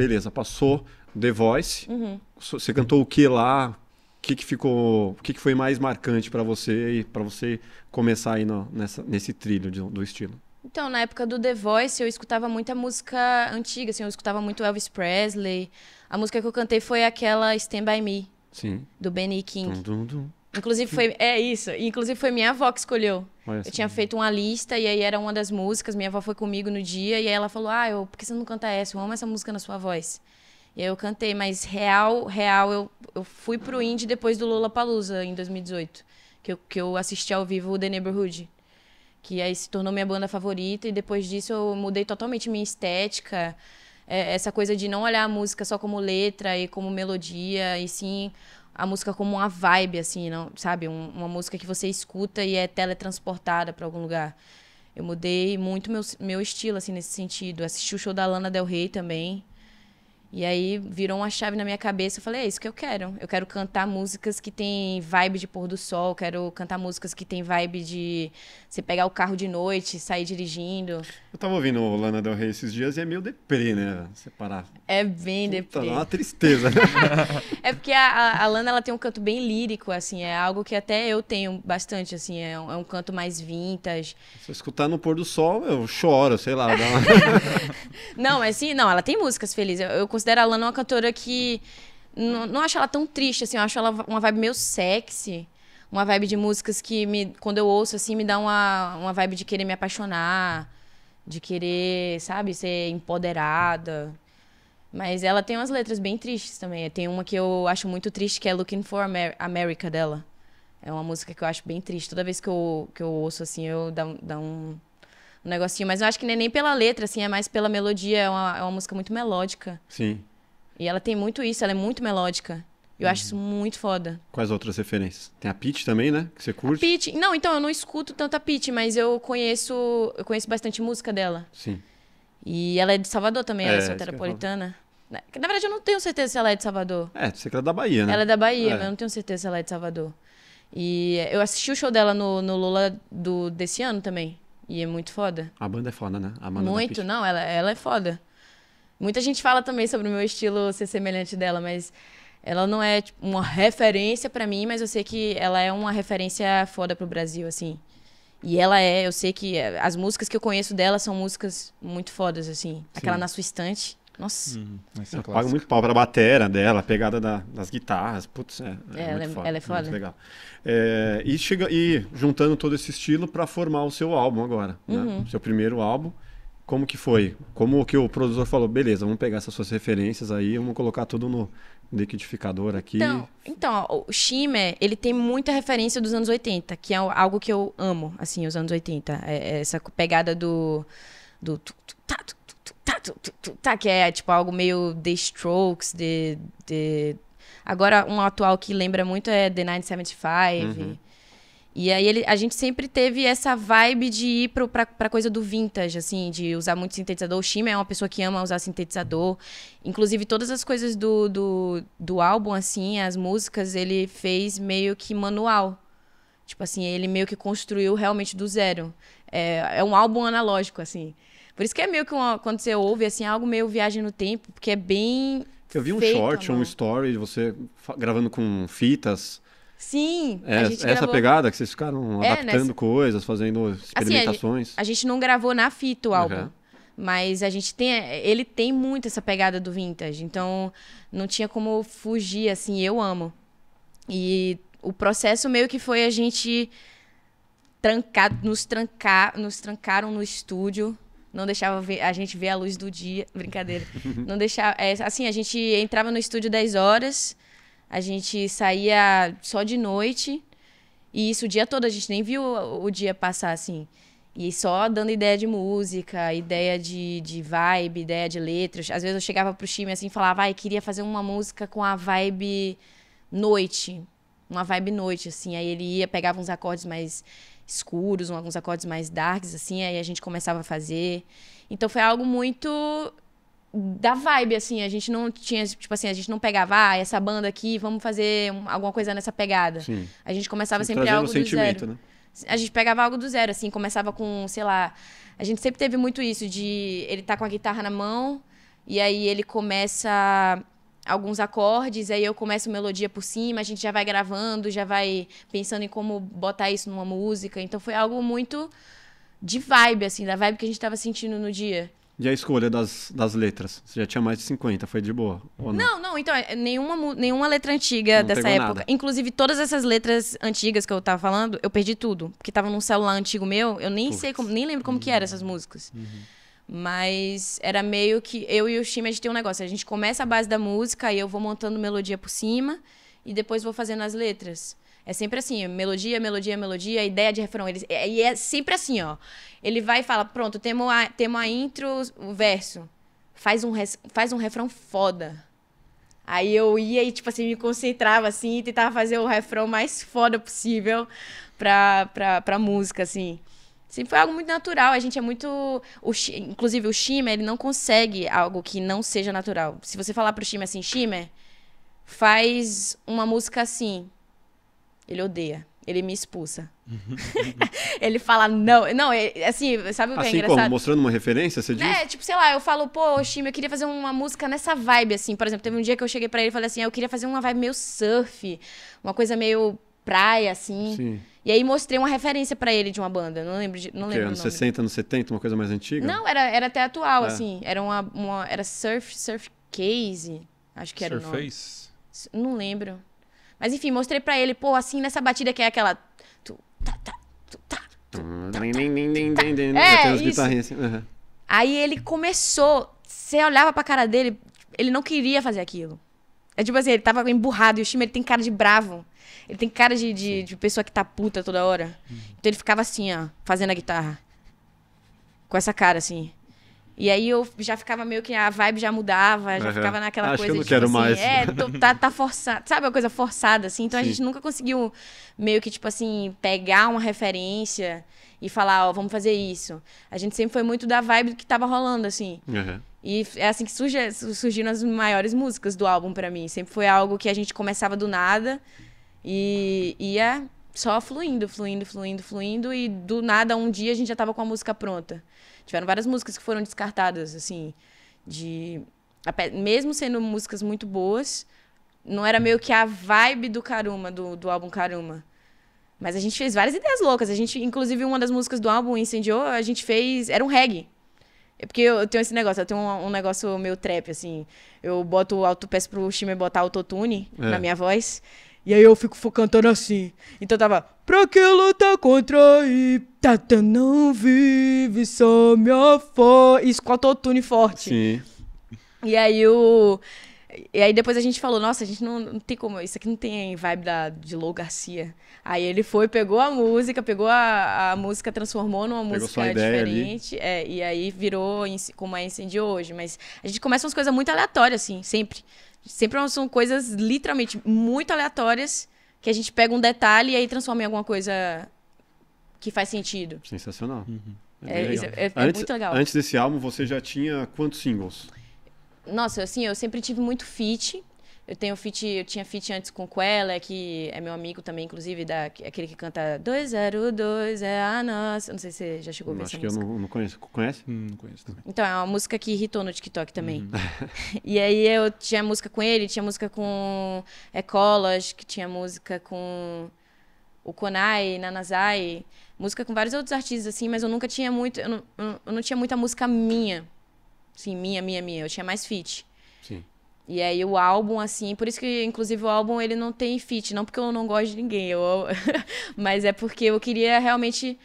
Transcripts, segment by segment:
beleza, passou The Voice. Uhum. Você cantou o que lá? O que, que ficou, o que, que foi mais marcante para você e para você começar aí no, nessa, nesse trilho de, do estilo? Então, na época do The Voice, eu escutava muita música antiga, assim, eu escutava muito Elvis Presley. A música que eu cantei foi aquela Stand By Me, Sim. do Benny King. Dum, dum, dum. Inclusive foi. É isso. Inclusive foi minha avó que escolheu. Olha eu tinha feito uma lista e aí era uma das músicas. Minha avó foi comigo no dia e aí ela falou: Ah, eu, por que você não canta essa? Eu amo essa música na sua voz. E aí eu cantei, mas real, real, eu, eu fui pro indie depois do Lula Palusa em 2018. Que eu, que eu assisti ao vivo o The Neighborhood. Que aí se tornou minha banda favorita e depois disso eu mudei totalmente minha estética é, essa coisa de não olhar a música só como letra e como melodia, e sim a música como uma vibe, assim, não, sabe? Um, uma música que você escuta e é teletransportada para algum lugar. Eu mudei muito meu, meu estilo, assim, nesse sentido. Assisti o show da Lana Del Rey também. E aí virou uma chave na minha cabeça. Eu falei, é isso que eu quero. Eu quero cantar músicas que tem vibe de pôr do sol, quero cantar músicas que tem vibe de você pegar o carro de noite, sair dirigindo. Eu tava ouvindo o Lana Del Rey esses dias e é meio deprê, né? Separar. É bem Puta, deprê. Tá uma tristeza, né? é porque a, a, Lana ela tem um canto bem lírico, assim, é algo que até eu tenho bastante, assim, é um, é um canto mais vintage. Se eu escutar no pôr do sol, eu choro, sei lá. Uma... não, mas sim, não, ela tem músicas felizes. Eu, eu considero a Lana uma cantora que. Não, acho ela tão triste, assim. Eu acho ela uma vibe meio sexy. Uma vibe de músicas que, me, quando eu ouço, assim, me dá uma, uma vibe de querer me apaixonar. De querer, sabe, ser empoderada. Mas ela tem umas letras bem tristes também. Tem uma que eu acho muito triste, que é Looking for Amer America dela. É uma música que eu acho bem triste. Toda vez que eu, que eu ouço, assim, eu dá, dá um um negocinho. Mas eu acho que não é nem pela letra, assim, é mais pela melodia. É uma, é uma música muito melódica. Sim. E ela tem muito isso, ela é muito melódica. Eu uhum. acho isso muito foda. Quais outras referências? Tem a Pete também, né? Que você curte? A Pete. Não, então, eu não escuto tanto a Pete, mas eu conheço, eu conheço bastante música dela. Sim. E ela é de Salvador também, ela é, é soteropolitana. Na, verdade, eu não tenho certeza se ela é de Salvador. É, você que ela é da Bahia, né? Ela é da Bahia, é. mas eu não tenho certeza se ela é de Salvador. E eu assisti o show dela no, no Lula do, desse ano também. E é muito foda. A banda é foda, né? muito, não, ela, ela é foda. Muita gente fala também sobre o meu estilo ser semelhante dela, mas ela não é tipo, uma referência para mim, mas eu sei que ela é uma referência foda pro Brasil, assim. E ela é, eu sei que eh, as músicas que eu conheço dela são músicas muito fodas, assim. Sim. Aquela na sua estante. Nossa. Uhum. É paga eu pago muito pau pra batera dela, a pegada da, das guitarras. Putz, é. é, é ela, é foda, ela, é foda. Muito legal. É, e, chega, e juntando todo esse estilo para formar o seu álbum agora. Né? Uhum. Né? Seu primeiro álbum. Como que foi? Como que o produtor falou, beleza, vamos pegar essas suas referências aí, vamos colocar tudo no liquidificador aqui. Então, então ó, o Shimmer, ele tem muita referência dos anos 80, que é algo que eu amo, assim, os anos 80. essa pegada do... do, do tu, tu, tu, tá, que é tipo algo meio The Strokes, de. de... Agora, um atual que lembra muito é The 975. Uhum. E aí ele, a gente sempre teve essa vibe de ir pro, pra, pra coisa do vintage, assim, de usar muito sintetizador. O Shima é uma pessoa que ama usar sintetizador. Inclusive, todas as coisas do, do, do álbum, assim, as músicas, ele fez meio que manual. Tipo assim, ele meio que construiu realmente do zero. É, é um álbum analógico, assim. Por isso que é meio que uma, quando você ouve, assim, é algo meio viagem no tempo, porque é bem. Eu vi um feito, short, um né? story de você gravando com fitas. Sim, é, é, essa gravou... pegada que vocês ficaram é, né, adaptando nessa... coisas, fazendo experimentações. Assim, a, gente, a, gente, não gravou na fita o álbum. Uhum. Mas a gente tem. Ele tem muito essa pegada do vintage. Então, não tinha como fugir, assim, eu amo. E o processo meio que foi a gente trancar, nos trancar, nos trancaram no estúdio não deixava ver, a gente ver a luz do dia. Brincadeira. Não deixava. É, assim, a gente entrava no estúdio 10 horas, a gente saía só de noite. E isso o dia todo, a gente nem viu o, dia passar assim. E só dando ideia de música, ideia de, de vibe, ideia de letras. Às vezes eu chegava pro time assim e falava, ai, ah, queria fazer uma música com a vibe noite. Uma vibe noite, assim. Aí ele ia, pegava uns acordes mais escuros, alguns acordes mais darks, assim, aí a gente começava a fazer. Então foi algo muito da vibe, assim, a gente não tinha, tipo assim, a gente não pegava, ah, essa banda aqui, vamos fazer alguma coisa nessa pegada. Sim. A gente começava Sim, sempre algo um do sentimento, zero. Né? A gente pegava algo do zero, assim, começava com, sei lá, a gente sempre teve muito isso de ele tá com a guitarra na mão e aí ele começa alguns acordes, aí eu começo a melodia por cima, a gente já vai gravando, já vai pensando em como botar isso numa música. Então foi algo muito de vibe, assim, da vibe que a gente estava sentindo no dia. E a escolha das, das letras? Você já tinha mais de 50, foi de boa? Não? não? não, então, é, nenhuma, nenhuma letra antiga não dessa época. Nada. Inclusive, todas essas letras antigas que eu tava falando, eu perdi tudo. Porque tava num celular antigo meu, eu nem Puts. sei como, nem lembro como uhum. que eram essas músicas. Uhum. Mas era meio que eu e o time a gente tem um negócio, a gente começa a base da música e eu vou montando melodia por cima e depois vou fazendo as letras. É sempre assim, é melodia, melodia, melodia, ideia de refrão. Ele, e é sempre assim, ó. Ele vai e fala, pronto, temos a, temo a intro, o verso. Faz um, res, faz um refrão foda. Aí eu ia e, tipo assim, me concentrava, assim, e tentava fazer o refrão mais foda possível pra, pra, pra música, assim. Sempre foi algo muito natural. A gente é muito. O, inclusive, o Shimmer, ele não consegue algo que não seja natural. Se você falar pro Shimmer assim, Shimmer, faz uma música assim. Ele odeia. Ele me expulsa. Uhum. ele fala, não. Não, ele, é, é assim, sabe o que é assim é engraçado? Como? Mostrando uma referência, você diz? É, tipo, sei lá, eu falo, pô, Shimmer, eu queria fazer uma música nessa vibe, assim. Por exemplo, teve um dia que eu cheguei para ele e falei assim, ah, eu queria fazer uma vibe meio surf, uma coisa meio praia, assim. Sim. E aí mostrei uma referência para ele de uma banda, não lembro, de, não lembro. Anos 60, anos 70, uma coisa mais antiga? Não, era, era até atual, é. assim. Era uma, uma, era surf, surf case, acho que era Surface. o nome. Não lembro. Mas enfim, mostrei para ele, pô, assim nessa batida que é aquela tu tá tá tu tá. nem tá, tá, tá. Assim. Aí ele começou, você olhava pra cara dele, ele não queria fazer aquilo. É tipo assim, ele tava emburrado e o Shima ele tem cara de bravo. Ele tem cara de, de, de pessoa que tá puta toda hora. Uhum. Então ele ficava assim, ó, fazendo a guitarra. Com essa cara, assim. E aí eu já ficava meio que a vibe já mudava, já uhum. ficava naquela Acho coisa que eu não quero tipo assim, mais. é, tô, tá, tá forçado, sabe, uma coisa forçada assim. Então Sim. a gente nunca conseguiu meio que tipo assim pegar uma referência e falar, ó, vamos fazer isso. A gente sempre foi muito da vibe que tava rolando assim. Uhum. E é assim que surge, é, surgiram as maiores músicas do álbum para mim. Sempre foi algo que a gente começava do nada e ia só fluindo, fluindo, fluindo, fluindo. E do nada, um dia a gente já tava com a música pronta. Tiveram várias músicas que foram descartadas, assim, de. Mesmo sendo músicas muito boas, não era meio que a vibe do Karuma, do, do álbum Karuma. Mas a gente fez várias ideias loucas. A gente, inclusive, uma das músicas do álbum incendiou, a gente fez. Era um reggae. É porque eu tenho esse negócio, eu tenho um, um negócio meio trap, assim. Eu boto alto, peço pro time botar autotune é. na minha voz. E aí eu fico cantando assim. Então tava. Pra que lutar contra e Tata tá, tá, não vive, só me afora. Isso com autotune forte. Sim. E aí o. Eu... E aí depois a gente falou, nossa, a gente não, não tem como, isso aqui não tem vibe da, de Lou Garcia. Aí ele foi, pegou a música, pegou a, a música, transformou numa pegou música diferente. É, e aí virou como é Incendi hoje. Mas a gente começa umas coisas muito aleatórias, assim, sempre. Sempre são coisas literalmente muito aleatórias que a gente pega um detalhe e aí transforma em alguma coisa que faz sentido. Sensacional. Uhum. É, é, é, é, é antes, muito legal. Antes desse álbum, você já tinha quantos singles? nossa, assim, eu sempre tive muito fit. Eu tenho fit, eu tinha fit antes com Quella, que é meu amigo também, inclusive, da, aquele que canta 202 é a nossa. Não sei se você já chegou a ver essa música. Acho que eu não, não conheço. Conhece? Hum, não conheço também. Então, é uma música que irritou no TikTok também. Hum. e aí eu tinha música com ele, tinha música com Ecolas, que tinha música com o Konai, Nanazai, música com vários outros artistas, assim, mas eu nunca tinha muito. Eu não, eu não tinha muita música minha sim minha, minha, minha. Eu tinha mais fit Sim. E aí o álbum, assim, por isso que, inclusive, o álbum ele não tem fit não porque eu não gosto de ninguém, eu... mas é porque eu queria realmente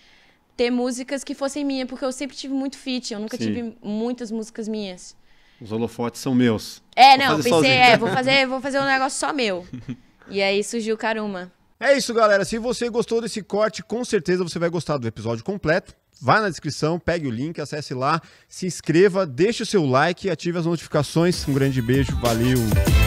ter músicas que fossem minhas, porque eu sempre tive muito fit eu nunca Sim. tive muitas músicas minhas. Os holofotes são meus. É, vou não, pensei, sozinho. é, vou fazer, vou fazer um negócio só meu. E aí surgiu Karuma. É isso, galera. Se você gostou desse corte, com certeza você vai gostar do episódio completo. Vá na descrição, pegue o link, acesse lá, se inscreva, deixe o seu like e ative as notificações. Um grande beijo, valeu!